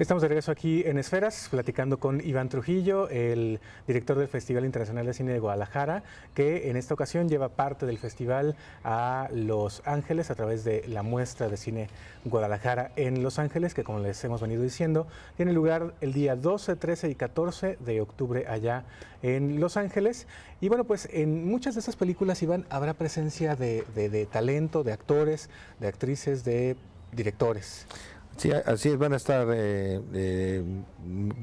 Estamos de regreso aquí en Esferas, platicando con Iván Trujillo, el director del Festival Internacional de Cine de Guadalajara, que en esta ocasión lleva parte del festival a Los Ángeles a través de la muestra de cine Guadalajara en Los Ángeles, que como les hemos venido diciendo, tiene lugar el día 12, 13 y 14 de octubre allá en Los Ángeles. Y bueno, pues en muchas de esas películas, Iván, habrá presencia de, talento, de actores, de actrices, de directores. Sí, así van a estar eh, eh,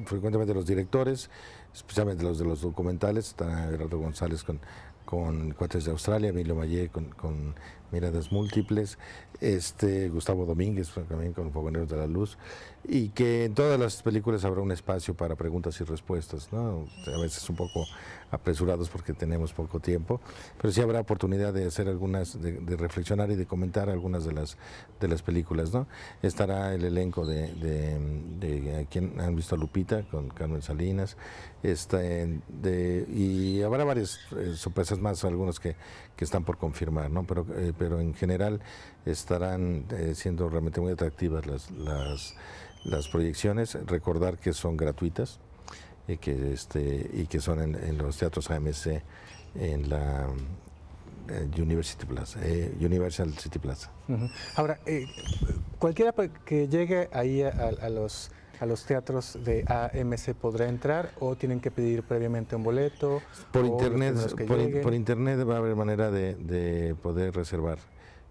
frecuentemente los directores, especialmente los de los documentales, está Gerardo González con, con Cuates de Australia, Emilio Mayer con, con miradas múltiples, este Gustavo Domínguez pues, también con Fogoneros de la Luz, y que en todas las películas habrá un espacio para preguntas y respuestas, ¿no? a veces un poco apresurados porque tenemos poco tiempo, pero sí habrá oportunidad de hacer algunas, de, reflexionar y de comentar algunas de las de las películas. ¿no? Estará el elenco de, de, quien han visto a Lupita con Carmen Salinas, este, de, y habrá varias eh, sorpresas más, algunos que, que están por confirmar, ¿no? pero eh, pero en general estarán eh, siendo realmente muy atractivas las, las, proyecciones. Recordar que son gratuitas y que, este, y que son en, los teatros AMC en la eh, University Plaza, eh, Universal City Plaza. Ahora, cualquiera que llegue ahí a los a los teatros de AMC podrá entrar o tienen que pedir previamente un boleto? Por internet, por, internet va a haber manera de, poder reservar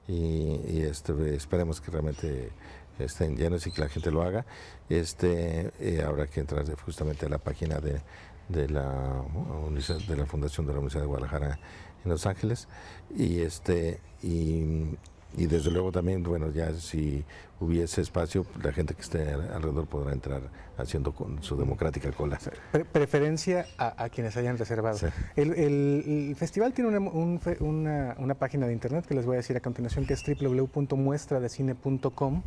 y, este, esperemos que realmente estén llenos y que la gente lo haga. Este, eh, habrá que entrar justamente a la página de, de la, de la Fundación de la Universidad de Guadalajara en Los Ángeles y este y desde luego también bueno ya si hubiese espacio, la gente que esté alrededor podrá entrar haciendo con su democrática cola. preferencia a, quienes hayan reservado. El, festival tiene una, página de internet que les voy a decir a continuación, que es www.muestradecine.com.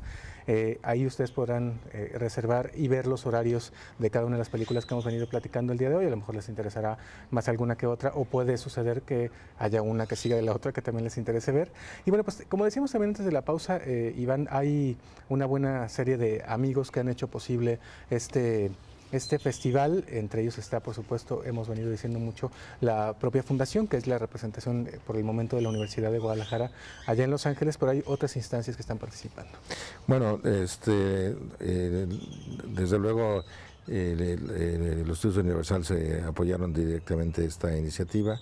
Eh, ahí ustedes podrán eh, reservar y ver los horarios de cada una de las películas que hemos venido platicando el día de hoy. A lo mejor les interesará más alguna que otra, o puede suceder que haya una que siga de la otra que también les interese ver. Y bueno, pues como decíamos también antes de la pausa, eh, Iván, hay una buena serie de amigos que han hecho posible este este festival, entre ellos está, por supuesto, hemos venido diciendo mucho, la propia fundación, que es la representación eh, por el momento de la Universidad de Guadalajara allá en Los Ángeles, pero hay otras instancias que están participando. Bueno, este, eh, desde luego eh, los estudios universales se apoyaron directamente esta iniciativa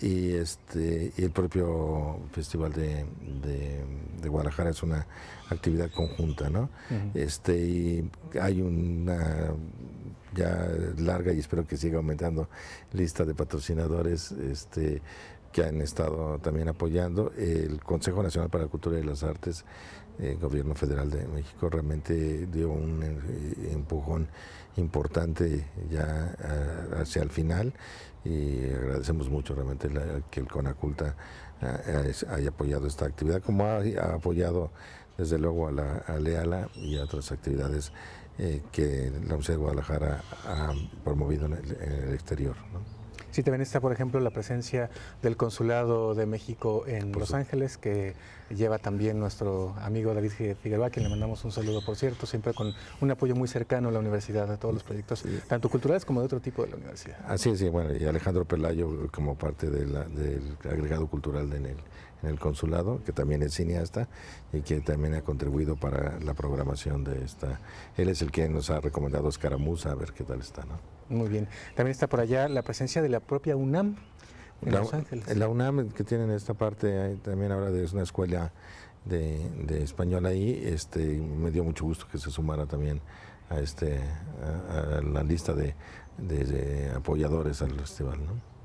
y este y el propio festival de, de, Guadalajara es una actividad conjunta no este y hay una ya larga y espero que siga aumentando lista de patrocinadores este que han estado también apoyando. El Consejo Nacional para la Cultura y las Artes, el eh, Gobierno Federal de México, realmente dio un eh, empujón importante ya eh, hacia el final y agradecemos mucho realmente que el CONACULTA haya apoyado esta actividad, como ha, apoyado desde luego a la LEALA y a otras actividades que la Universidad de Guadalajara ha promovido en el, exterior. Sí, también está, por ejemplo, la presencia del Consulado de México en Los Ángeles, que lleva también nuestro amigo David Figueroa, a quien le mandamos un saludo, por cierto, siempre con un apoyo muy cercano a la universidad, a todos los proyectos, tanto culturales como de otro tipo de la universidad. Así es, sí, bueno, y Alejandro Pelayo como parte del agregado cultural de NEL en el consulado, que también es cineasta y que también ha contribuido para la programación de esta. Él es el que nos ha recomendado Escaramuza, a ver qué tal está. ¿no? Muy bien. También está por allá la presencia de la propia UNAM. En la, Los Ángeles. la UNAM que tienen esta parte también ahora es una escuela de, español ahí, este, me dio mucho gusto que se sumara también a, este, la lista de apoyadores al festival. ¿no?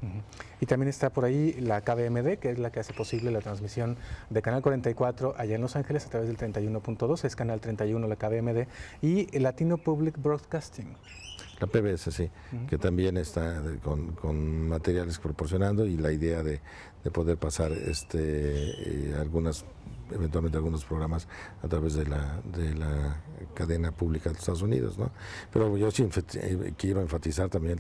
Y también está por ahí la KBMD, que es la que hace posible la transmisión de Canal 44 allá en Los Ángeles a través del 31.2, es Canal 31 la KBMD, y Latino Public Broadcasting la PBS, sí, que también está con, con, materiales proporcionando y la idea de, poder pasar este eh, algunas eventualmente algunos programas a través de la, de la cadena pública de Estados Unidos. ¿no? Pero yo sí eh, quiero enfatizar también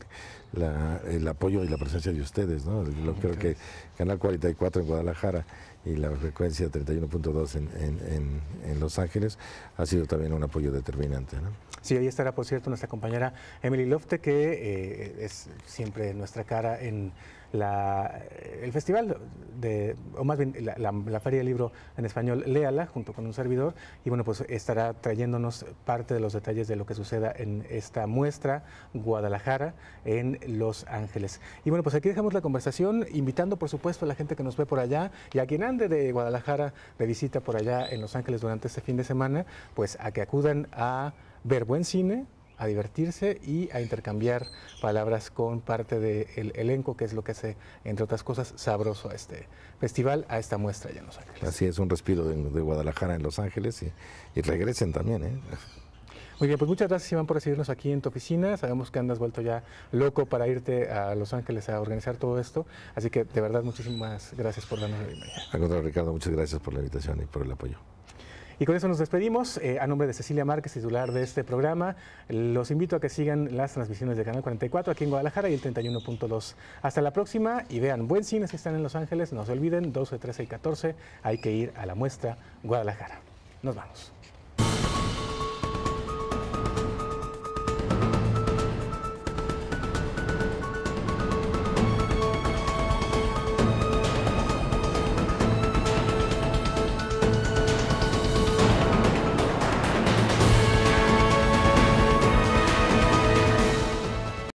el apoyo y la presencia de ustedes. ¿no? Yo creo que Canal 44 en Guadalajara y la frecuencia 31.2 en, en, en, Los Ángeles ha sido también un apoyo determinante. Sí, ahí estará, por cierto, nuestra compañera Emily Lofte, que eh, es siempre nuestra cara en el festival de, o más bien la, Feria del Libro en español, Léala, junto con un servidor, y bueno, pues estará trayéndonos parte de los detalles de lo que suceda en esta muestra Guadalajara en Los Ángeles. Y bueno, pues aquí dejamos la conversación, invitando por supuesto a la gente que nos ve por allá y a quien ande de Guadalajara de visita por allá en Los Ángeles durante este fin de semana, pues a que acudan a ver buen cine, a divertirse y a intercambiar palabras con parte del elenco, que es lo que hace, entre otras cosas, sabroso a este festival, a esta muestra allá en Los Ángeles. Así es, un respiro de, Guadalajara en Los Ángeles y, regresen también. ¿eh? Muy bien, pues muchas gracias Iván por recibirnos aquí en tu oficina. Sabemos que andas vuelto ya loco para irte a Los Ángeles a organizar todo esto. Así que de verdad muchísimas gracias por darnos la bienvenida. Al contrario, Ricardo, muchas gracias por la invitación y por el apoyo. Y con eso nos despedimos. Eh, a nombre de Cecilia Márquez, titular de este programa, los invito a que sigan las transmisiones de Canal 44 aquí en Guadalajara y el 31.2. Hasta la próxima y vean buen cine si están en Los Ángeles. No se olviden, 12, 13 y 14 hay que ir a la muestra Guadalajara. Nos vamos.